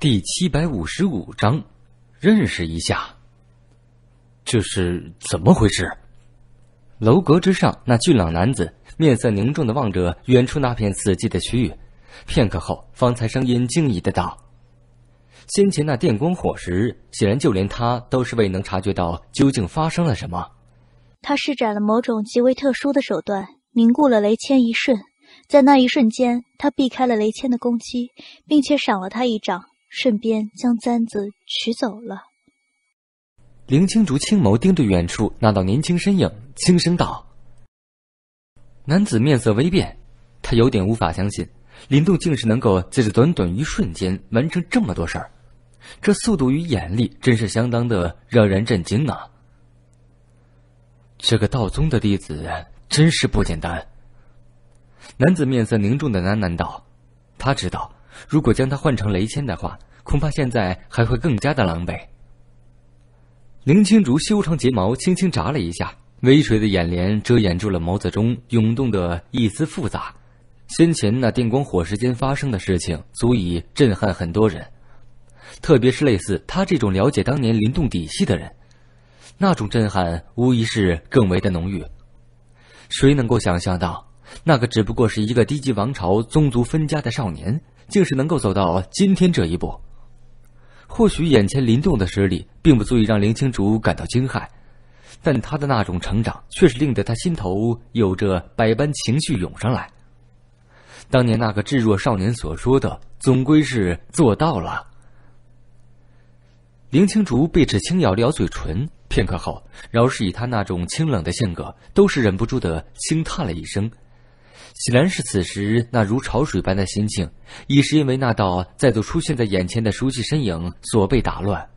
第七百五十五章，认识一下。这是怎么回事？楼阁之上，那俊朗男子面色凝重的望着远处那片死寂的区域，片刻后，方才声音惊疑的道：“先前那电光火石，显然就连他都是未能察觉到究竟发生了什么。他施展了某种极为特殊的手段，凝固了雷千一瞬，在那一瞬间，他避开了雷千的攻击，并且赏了他一掌。”顺便将簪子取走了。林青竹青眸盯着远处那道年轻身影，轻声道：“男子面色微变，他有点无法相信，林动竟是能够在这短短一瞬间完成这么多事儿，这速度与眼力真是相当的让人震惊呐！这个道宗的弟子真是不简单。”男子面色凝重的喃喃道：“他知道。”如果将他换成雷千的话，恐怕现在还会更加的狼狈。林青竹修长睫毛轻轻眨了一下，微垂的眼帘遮掩住了眸子中涌动的一丝复杂。先前那电光火石间发生的事情，足以震撼很多人，特别是类似他这种了解当年林动底细的人，那种震撼无疑是更为的浓郁。谁能够想象到，那个只不过是一个低级王朝宗族分家的少年？竟是能够走到今天这一步。或许眼前灵动的实力并不足以让林青竹感到惊骇，但他的那种成长，确实令得他心头有着百般情绪涌上来。当年那个稚弱少年所说的，总归是做到了。林青竹被齿轻咬了咬嘴唇，片刻后，饶是以他那种清冷的性格，都是忍不住的轻叹了一声。显然是此时那如潮水般的心情，已是因为那道再度出现在眼前的熟悉身影所被打乱。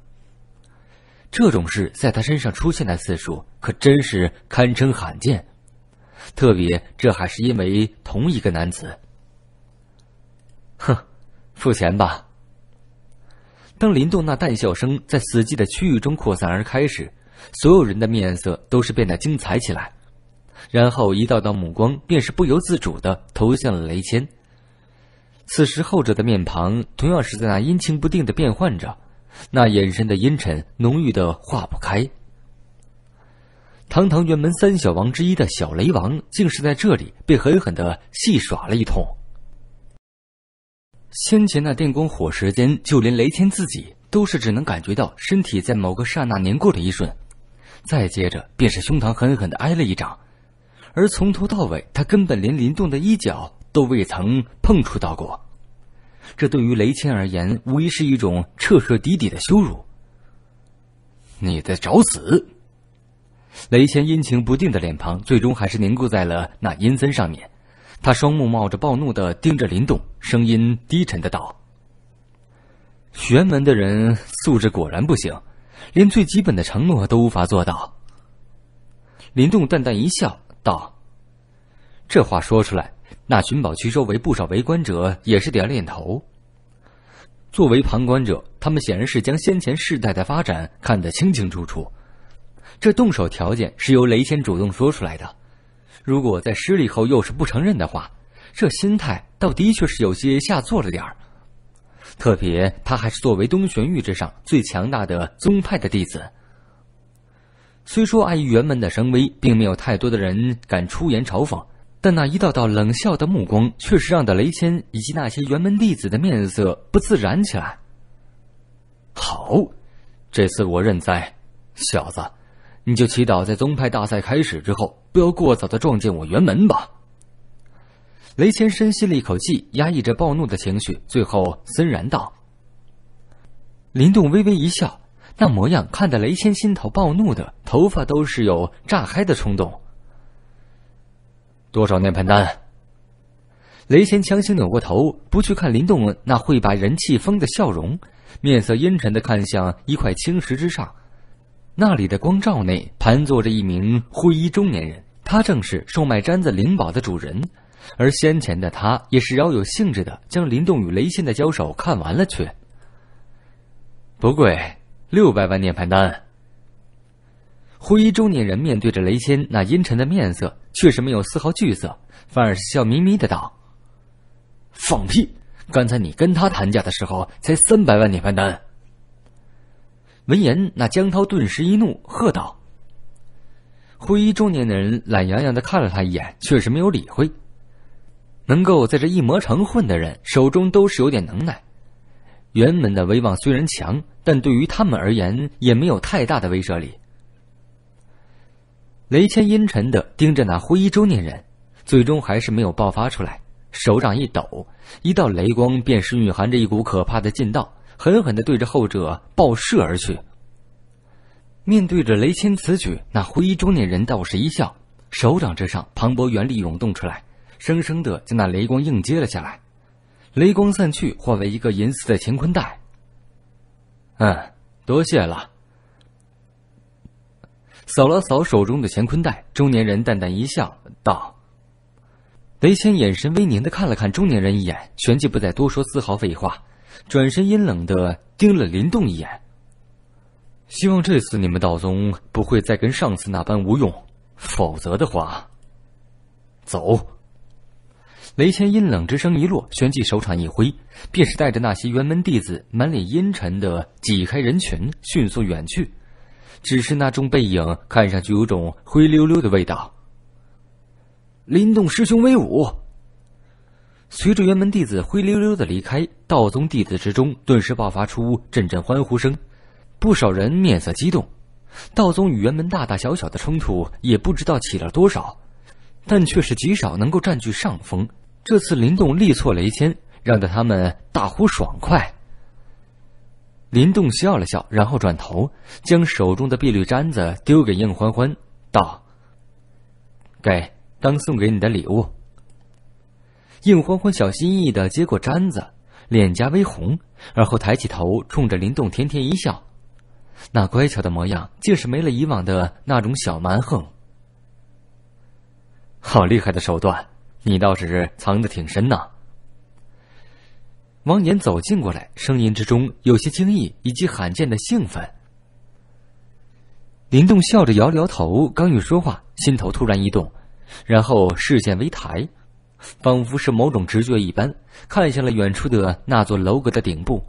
这种事在他身上出现的次数，可真是堪称罕见。特别这还是因为同一个男子。哼，付钱吧。当林动那淡笑声在死寂的区域中扩散而开时，所有人的面色都是变得精彩起来。然后一道道目光便是不由自主的投向了雷千。此时后者的面庞同样是在那阴晴不定的变换着，那眼神的阴沉浓郁的化不开。堂堂元门三小王之一的小雷王，竟是在这里被狠狠的戏耍了一通。先前那电光火石间，就连雷谦自己都是只能感觉到身体在某个刹那凝固了一瞬，再接着便是胸膛狠狠的挨了一掌。而从头到尾，他根本连林动的衣角都未曾碰触到过，这对于雷谦而言，无疑是一种彻彻底底的羞辱。你在找死！雷谦阴晴不定的脸庞最终还是凝固在了那阴森上面，他双目冒着暴怒的盯着林动，声音低沉的道：“玄门的人素质果然不行，连最基本的承诺都无法做到。”林动淡淡一笑。道：“这话说出来，那寻宝区周围不少围观者也是点了点头。作为旁观者，他们显然是将先前世代的发展看得清清楚楚。这动手条件是由雷仙主动说出来的，如果在失利后又是不承认的话，这心态倒的确是有些下作了点儿。特别他还是作为东玄域之上最强大的宗派的弟子。”虽说碍于辕门的声威，并没有太多的人敢出言嘲讽，但那一道道冷笑的目光，确实让的雷谦以及那些辕门弟子的面色不自然起来。好，这次我认栽，小子，你就祈祷在宗派大赛开始之后，不要过早的撞见我辕门吧。雷谦深吸了一口气，压抑着暴怒的情绪，最后森然道：“林动微微一笑。”那模样看得雷仙心头暴怒，的头发都是有炸开的冲动。多少涅盘丹？雷仙强行扭过头，不去看林动那会把人气疯的笑容，面色阴沉的看向一块青石之上，那里的光照内盘坐着一名灰衣中年人，他正是售卖毡子灵宝的主人，而先前的他也是饶有兴致的将林动与雷仙的交手看完了去。不贵。六百万涅盘丹。灰衣中年人面对着雷仙那阴沉的面色，确实没有丝毫惧色，反而是笑眯眯的道：“放屁！刚才你跟他谈价的时候，才三百万涅盘丹。”闻言，那江涛顿时一怒，喝道：“灰衣中年的人懒洋洋的看了他一眼，确实没有理会。能够在这一魔城混的人，手中都是有点能耐。”原门的威望虽然强，但对于他们而言也没有太大的威慑力。雷千阴沉的盯着那灰衣中年人，最终还是没有爆发出来，手掌一抖，一道雷光便是蕴含着一股可怕的劲道，狠狠的对着后者爆射而去。面对着雷千此举，那灰衣中年人倒是一笑，手掌之上磅礴元力涌动出来，生生的将那雷光硬接了下来。雷光散去，化为一个银色的乾坤袋。嗯，多谢了。扫了扫手中的乾坤袋，中年人淡淡一笑，道：“雷谦，眼神微凝的看了看中年人一眼，旋即不再多说丝毫废话，转身阴冷的盯了林动一眼。希望这次你们道宗不会再跟上次那般无用，否则的话，走。”雷千阴冷之声一落，旋即手掌一挥，便是带着那些辕门弟子满脸阴沉的挤开人群，迅速远去。只是那众背影，看上去有种灰溜溜的味道。林动师兄威武！随着辕门弟子灰溜溜的离开，道宗弟子之中顿时爆发出阵阵欢呼声，不少人面色激动。道宗与辕门大大小小的冲突也不知道起了多少，但却是极少能够占据上风。这次林动力挫雷千，让得他们大呼爽快。林动笑了笑，然后转头将手中的碧绿簪子丢给应欢欢，道：“给，当送给你的礼物。”应欢欢小心翼翼的接过簪子，脸颊微红，而后抬起头，冲着林动甜甜一笑，那乖巧的模样，竟是没了以往的那种小蛮横。好厉害的手段！你倒是藏的挺深呐！王岩走近过来，声音之中有些惊异，以及罕见的兴奋。林动笑着摇了摇头，刚欲说话，心头突然一动，然后视线微抬，仿佛是某种直觉一般，看向了远处的那座楼阁的顶部。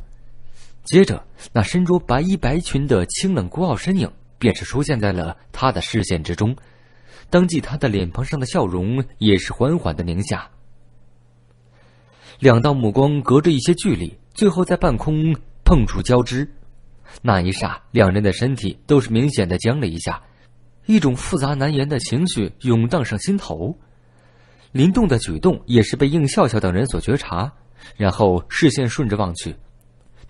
接着，那身着白衣白裙的清冷孤傲身影，便是出现在了他的视线之中。当即，他的脸庞上的笑容也是缓缓的凝下。两道目光隔着一些距离，最后在半空碰触交织。那一刹，两人的身体都是明显的僵了一下，一种复杂难言的情绪涌荡上心头。林动的举动也是被应笑笑等人所觉察，然后视线顺着望去。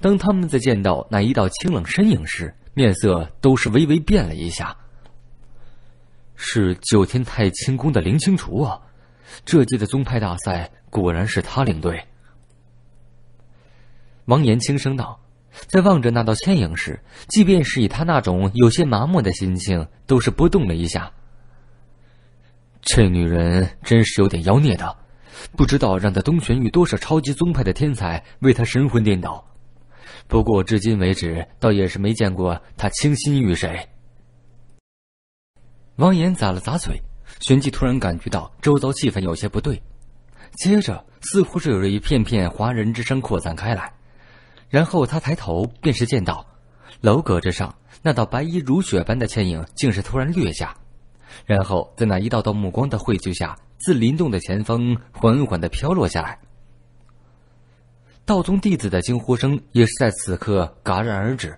当他们在见到那一道清冷身影时，面色都是微微变了一下。是九天太清宫的林清楚啊！这届的宗派大赛果然是他领队。王岩轻声道，在望着那道倩影时，即便是以他那种有些麻木的心情，都是波动了一下。这女人真是有点妖孽的，不知道让他东玄域多少超级宗派的天才为她神魂颠倒。不过至今为止，倒也是没见过她倾心于谁。王岩咂了咂嘴，旋即突然感觉到周遭气氛有些不对，接着似乎是有着一片片哗然之声扩散开来，然后他抬头便是见到，楼阁之上那道白衣如雪般的倩影竟是突然掠下，然后在那一道道目光的汇聚下，自林动的前方缓缓的飘落下来。道宗弟子的惊呼声也是在此刻戛然而止。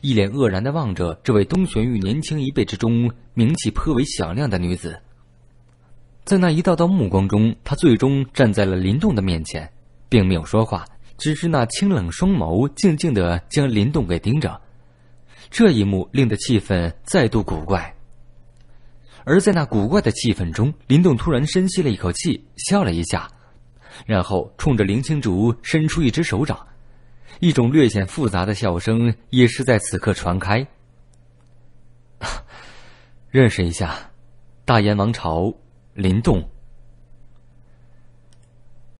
一脸愕然的望着这位东玄域年轻一辈之中名气颇为响亮的女子，在那一道道目光中，她最终站在了林动的面前，并没有说话，只是那清冷双眸静静的将林动给盯着。这一幕令得气氛再度古怪。而在那古怪的气氛中，林动突然深吸了一口气，笑了一下，然后冲着林青竹伸出一只手掌。一种略显复杂的笑声也是在此刻传开。认识一下，大燕王朝林动。